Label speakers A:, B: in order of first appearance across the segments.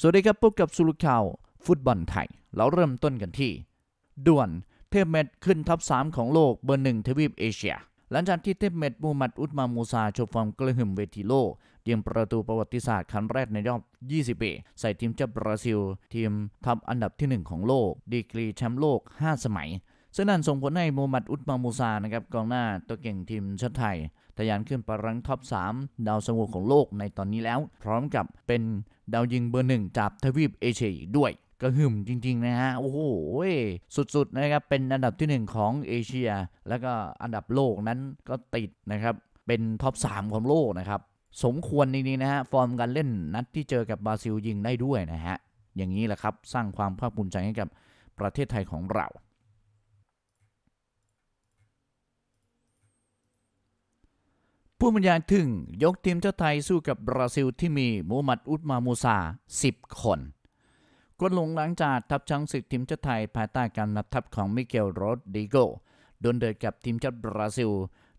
A: สวัสดีครับ พบกับสุลุข่าว ฟุตบอลไทย เราเริ่มต้นกันที่ ด่วน เทพเมดขึ้นท็อป3ของโลกเบอร์หนึ่งทวีปเอเชีย หลังจากที่เทพเมดมูมัดอุตมามูซาโชว์ฟอร์มกระหึ่มเวทีโลกยิงประตูประวัติศาสตร์ครั้งแรก ในรอบ 20ปีใส่ทีมเจ้าบราซิล ทีมทบอันดับที่ 1 ของโลก ดีกรีแชมป์โลก 5 สมัยซึ่งนั่นส่งผลให้มูมมัดอุตมามูซานะครับกองหน้าตัวเก่งทีมชาติไทยทะยานขึ้นปรังท็อป 3 ดาวสงวนของโลกในตอนนี้แล้ว พร้อมกับเป็นดาวยิงเบอร์หนึ่งจากทวีปเอเชียด้วยกระหึ่มจริง ๆนะฮะโอ้โห สุดๆนะครับเป็นอันดับที่ 1 ของเอเชียแล้วก็อันดับโลกนั้นก็ติดนะครับเป็นท็อป 3 ของโลกนะครับสมควรจริงๆนะฮะ ฟอร์มการเล่นนัดที่เจอกับบราซิลยิงได้ด้วยนะฮะ อย่างนี้แหละครับสร้างความภาคภูมิใจให้กับประเทศไทยของเราผู้บรรยายถึงยกทีมชาติไทยสู้กับบราซิลที่มีมูฮัมหมัดอุตมามูซา 10 คน กดลงหลังจากทัพช้างศึกทีมชาติไทยภายใต้การนับทัพของมิเกลโรดดิโกดนเดินกับทีมชาติบราซิล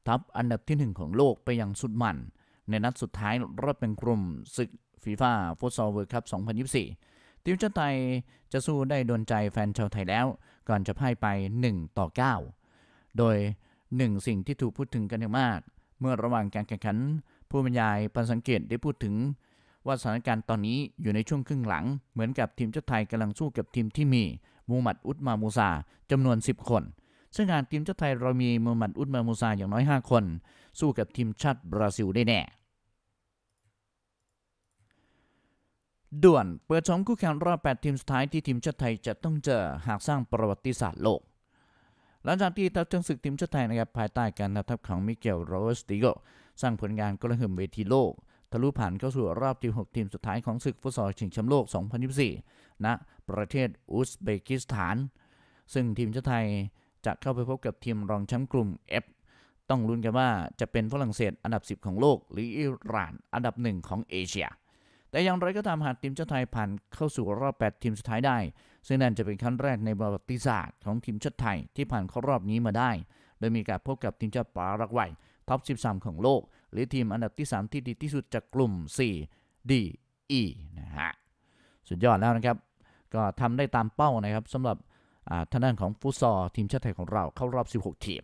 A: ทัพอันดับที่หนึ่งของโลกไปอย่างสุดมัน ในนัดสุดท้ายรอบเป็นกลุ่มศึกฟีฟ่าฟุตซอลเวิรด์คัพ2024ทีมชาติไทยจะสู้ได้โดนใจแฟนชาวไทยแล้ว ก่อนจะพ่ายไป1ต่อ9 โดยหนึ่งสิ่งที่ถูกพูดถึงกันอย่างมากเมื่อระหว่างการแข่งขัน ผู้บรรยายปันสังเกตได้พูดถึงว่าสถานการณ์ตอนนี้อยู่ในช่วงครึ่งหลัง เหมือนกับทีมชาติไทยกำลังสู้กับทีมที่มีมูมัดอุตมามูซาจำนวน 10 คน ซึ่งงานทีมชาติไทยเรามีมูมัดอุตมามูซาอย่างน้อย 5 คน สู้กับทีมชาติบราซิลได้แน่ ด่วนเปิดชมคู่แข่งรอบ8ทีมสุดท้ายที่ทีมชาติไทยจะต้องเจอหากสร้างประวัติศาสตร์โลกหลังจากที่ทัพช้างศึกทีมชาติไทยนะครับภายใต้การนำทัพของมิเกลโรสติโกสร้างผลงานกระหึ่มเวทีโลกทะลุผ่านเข้าสู่รอบที่6ทีมสุดท้ายของศึกฟุตซอลชิงแชมป์โลก 2024 ณ ประเทศอุซเบกิสถาน ซึ่งทีมชาติไทยจะเข้าไปพบกับทีมรองแชมป์กลุ่ม F ต้องลุ้นกันว่าจะเป็นฝรั่งเศสอันดับ 10 ของโลกหรืออิหร่าน อันดับหนึ่งของเอเชีย แต่อย่างไรก็ตามหากทีมชาติไทยผ่านเข้าสู่รอบ 8 ทีมสุดท้ายได้ซึ่งนั่นจะเป็นครั้งแรกในประวัติศาสตร์ ของ ทีมชาติไทยที่ผ่าน เข้ารอบนี้มาได้ โดยมีการพบ กับทีมชาติปารากวัยท็อป 13 ของโลก หรือทีมอันดับที่ 3 ที่ดีที่สุดจากกลุ่ม4 D E นะฮะ สุด ยอด แล้ว นะครับ ก็ทำได้ตามเป้า นะครับสำหรับท่านั้นของฟุตซอลทีมชาติไทยของเราเข้ารอบ 16 ทีม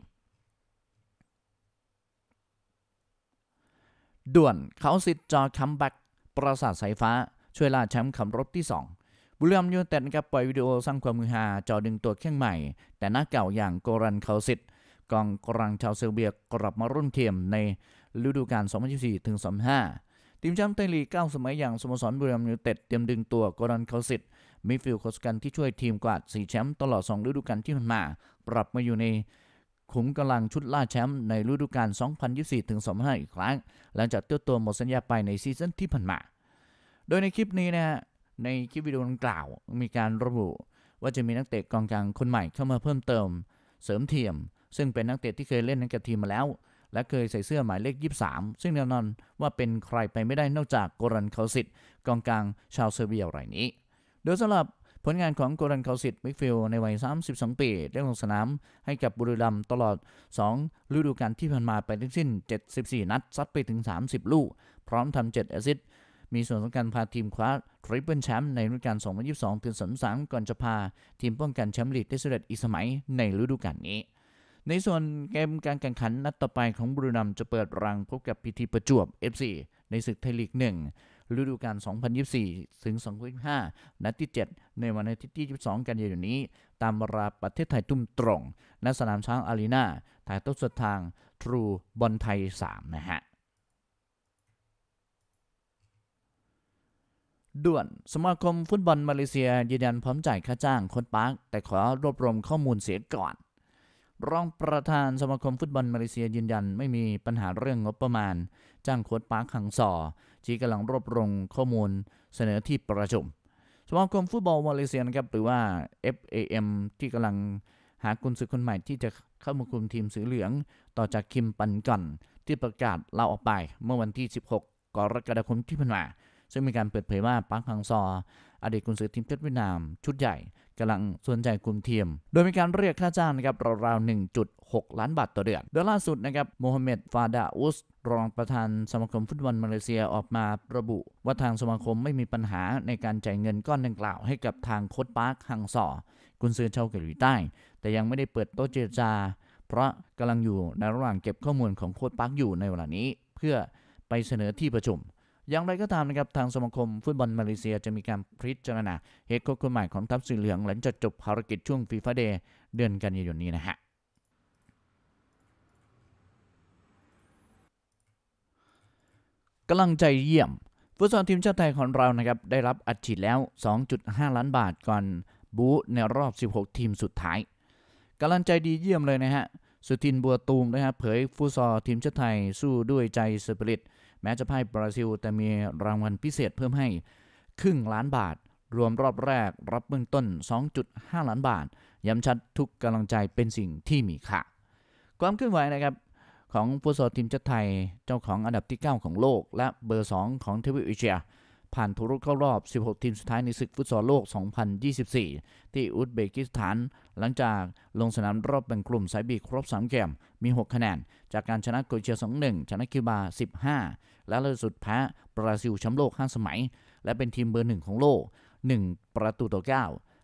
A: ด่วนเขาสิทธิ์จอคัมแบ็กปราสาทสายฟ้าช่วยล่าแชมป์ขับรถที่ 2บุรีรัมยูเนเต็ดกับปล่อยวิดีโอสร้างความมือฮาจอดึงตัวเครื่องใหม่แต่หน้าเก่าอย่างโกรันเคาซิตกองกลังชาวเซอร์เบียกลับมารุ่นเทียมในฤดูกาล2024ถึง25ทีมแชมป์ไทยลีก9สมัยอย่างสโมสรบุรีรัมยูเนเต็ด เตรียมดึงตัวโกรันเคาซิตมิฟิลโคสกันที่ช่วยทีมกวาด4แชมป์ตลอด2ฤดูกาลที่ผ่านมาปรับมาอยู่ในขุมกำลังชุดล่าแชมป์ในฤดูกาล2024ถึง25อีกครั้งหลังจากเตี้ยตัวหมดสัญญาไปในซีซั่นที่ผ่านมา โดยในคลิปนี้นะฮะในคลิปวิดีโอดังกล่าวมีการระบุ ว่าจะมีนักเตะกองกลางคนใหม่เข้ามาเพิ่มเติม เสริมเทียม ซึ่งเป็นนักเตะที่เคยเล่นในกับทีมมาแล้ว และเคยใส่เสื้อหมายเลข 23 ซึ่งแน่นอนว่าเป็นใครไปไม่ได้นอกจากโกรันเคาสิตกองกลางชาวเซอร์เบียรายนี้ โดยสำหรับผลงานของโกรันเคาสิตมิกฟิลในวัย32ปี ได้ลงสนามให้กับบุรีรัมตลอด2ฤดูกาลที่ผ่านมาไปทั้งสิ้น 74 นัดซัดไปถึง30 ลูก พร้อมทำ7แอสซิสตมีส่วนสำคัญพาทีมคว้าทริปเปิลแชมป์ในฤดูกาล2022ถึง2 3 ก่อนจะพาทีมป้องกันแชมป์ลีกได้สำเร็จอีกสมัยในฤดูกาลนี้ ในส่วนเกมการแข่งขันนัดต่อไปของบรูนัมจะเปิดรังพบกับพิธีประจวบ FC ในศึกไทยลีก1ฤดูกาล2024ถึง2025นัดที่ 7 ในวันอาทิตย์ที่ 22 กันยายนนี้ ตามเวลาประเทศไทยทุ่มตรงณสนามช้างอารีนาถ่ายทอดสดทางทรูบอลไทย3นะฮะด่วน สมาคมฟุตบอลมาเลเซียยืนยันพร้อมจ่ายค่าจ้างโค้ชปาร์คแต่ขอรวบรวมข้อมูลเสียก่อนรองประธานสมาคมฟุตบอลมาเลเซียยืนยันไม่มีปัญหาเรื่องงบประมาณ จ้างโค้ชปาร์คหังซอที่กำลังรวบรวมข้อมูลเสนอที่ประชุม สมาคมฟุตบอลมาเลเซียนะครับหรือว่า FAM ที่กำลังหากุนศึอคนใหม่ที่จะเข้ามาคุมทีมสีเหลือง ต่อจากคิมปันกันที่ประกาศเลาออกไปเมื่อวันที่ 16 กรกฎาคมที่ผ่านมาซึ่งมีการเปิดเผยว่าปักฮังซออดีตกุนซือทีมชาติเวียดนามชุดใหญ่กำลังสนใจกลุ่มเทียม โดยมีการเรียกค่าจ้างนะครับ ราวๆ1.6 ล้านบาทต่อเดือนโดยล่าสุดนะครับ โมฮัมเหม็ดฟาดาอุส รองประธานสมาคมฟุตบอลมาเลเซียออกมาระบุ ว่าทางสมาคมไม่มีปัญหาในการจ่ายเงินก้อนดังกล่าวให้กับทางโค้ชปาร์คฮังซอกุนซือชาวเกาหลีใต้ แต่ยังไม่ได้เปิดโต๊ะเจรจา เพราะกำลังอยู่ในระหว่างเก็บข้อมูลของโค้ชปาร์คอยู่ในเวลานี้เพื่อไปเสนอที่ประชุมอย่างไรก็ตามนะครับทางสมาคมฟุตบอลมาเลเซีย จะมีการพิจารณาเหตุโค้ชคนใหม่ของทัพสีเหลือง หลังจากจบภารกิจช่วงฟีฟ่าเดย์เดือนกันยายนนี้นะฮะกำลังใจเยี่ยมฟุตซอลทีมชาติไทยของเรานะครับ ได้รับอัดฉีดแล้ว 2.5 ล้านบาทก่อนบูในรอบ 16 ทีมสุดท้ายกำลังใจดีเยี่ยมเลยนะฮะสุทินบัวตูมนะครับ เผยฟุตซอลทีมชาติไทยสู้ด้วยใจสปิริต แม้จะพ่ายบราซิลแต่มีรางวัลพิเศษเพิ่มให้ ครึ่งล้านบาทรวมรอบแรก รับเบื้องต้น 2.5 ล้านบาทย้ำชัดทุกกำลังใจเป็นสิ่งที่มีค่าความเคลื่อนไหวนะครับ ของฟุตซอลทีมชาติไทยเจ้าของอันดับที่ 9 ของโลก และเบอร์ 2 ของทวีปเอเชีย ผ่านทุรุเข้ารอบ 16ทีมสุดท้ายในศึกฟุตซอลโลก2024 ที่อุซเบกิสถานหลังจากลงสนาม รอบแบ่งกลุ่มสายบีครบ3เกมมี6คะแนนจากการชนะโกเชีย2-1 ชนะคิวบา 15 และล่าสุดแพ้บราซิลแชมป์โลก5สมัย และเป็นทีมเบอร์หนึ่งของโลก1ประตูต่อ9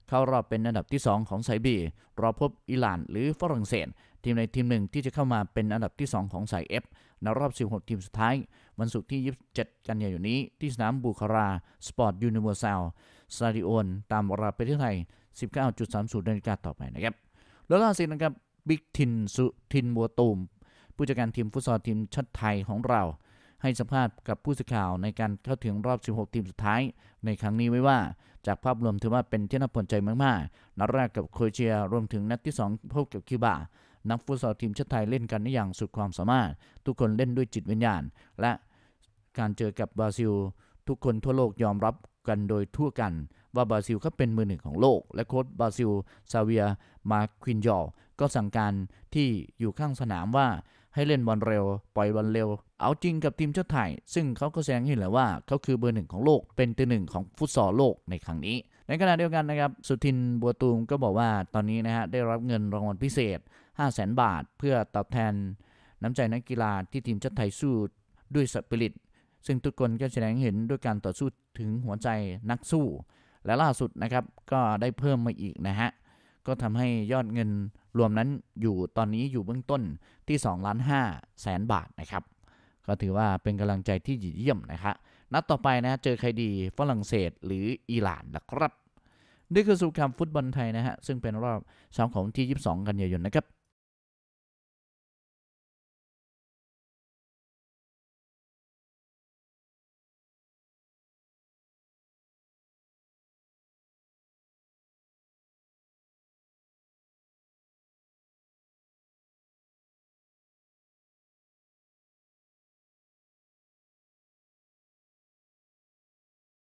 A: เข้ารอบเป็นอันดับที่ 2 ของสายบี รอพบอิหร่านหรือฝรั่งเศส ทีมในทีมหนึ่งที่จะเข้ามาเป็นอันดับที่2ของสายเอฟในรอบ16ทีมสุดท้ายวันศุกร์ที่ 27 กันยายนนี้ ที่สนามบูคาราสปอร์ตยูนิเวอร์แซลสตาดิโอนตามเวลาประเทศไทย19.30นาฬิกาต่อไปนะครับ แล้วล่าสุดนะครับ บิ๊กทินสุทินบัวตูมผู้จัดการทีมฟุตซอลทีมชาติไทยของเรา ให้สัมภาษณ์กับผู้สื่อข่าวในการเข้าถึงรอบ 16 ทีมสุดท้ายในครั้งนี้ไว้ว่า จากภาพรวมถือว่าเป็นที่น่าพอใจมากๆ นัดแรกกับโคเอเชียรวมถึงนัดที่2พบกับคิวบา นักฟุตซอลทีมชาติไทยเล่นกันได้อย่างสุดความสามารถ ทุกคนเล่นด้วยจิตวิญญาณ และการเจอกับบราซิล ทุกคนทั่วโลกยอมรับกันโดยทั่วกันว่าบราซิลก็เป็นมือหนึ่งของโลก และโค้ชบราซิล ซาเวียมาควินยอก็สั่งการที่อยู่ข้างสนามว่าให้เล่นบอลเร็วปล่อยบอลเร็ว เอาจริงกับทีมชาติไทยซึ่งเขาก็แสดงให้เห็นแล้วว่าเขาคือเบอร์หนึ่งของโลกเป็นตัวหนึ่งของฟุตซอลโลกในครั้งนี้ ในขณะเดียวกันนะครับสุทินบัวตูมก็บอกว่าตอนนี้นะฮะได้รับเงินรางวัลพิเศษ5 0 0 0 0 0 บาท เพื่อตอบแทน น้ำใจนักกีฬาที่ทีมชาติไทยสู้ด้วยสปิริตซึ่งทุกคนก็แสดงเห็นด้วยการต่อสู้ถึงหัวใจนักสู้ และล่าสุดนะครับก็ได้เพิ่มมาอีกนะฮะ ก็ทำให้ยอดเงินรวมนั้นอยู่ตอนนี้อยู่เบื้องต้นที่2ล้าน5แสน บาท นะครับ ก็ถือว่าเป็นกำลังใจที่ยเยี่ยมนะครับนัดต่อไป นะเจอใครดีฝรั่งเศสหรืออิหร่านละครับนี่คือสุขคมฟุตบอลไทยนะฮะซึ่งเป็นรอบสองของที่22 กันยายนนะครับ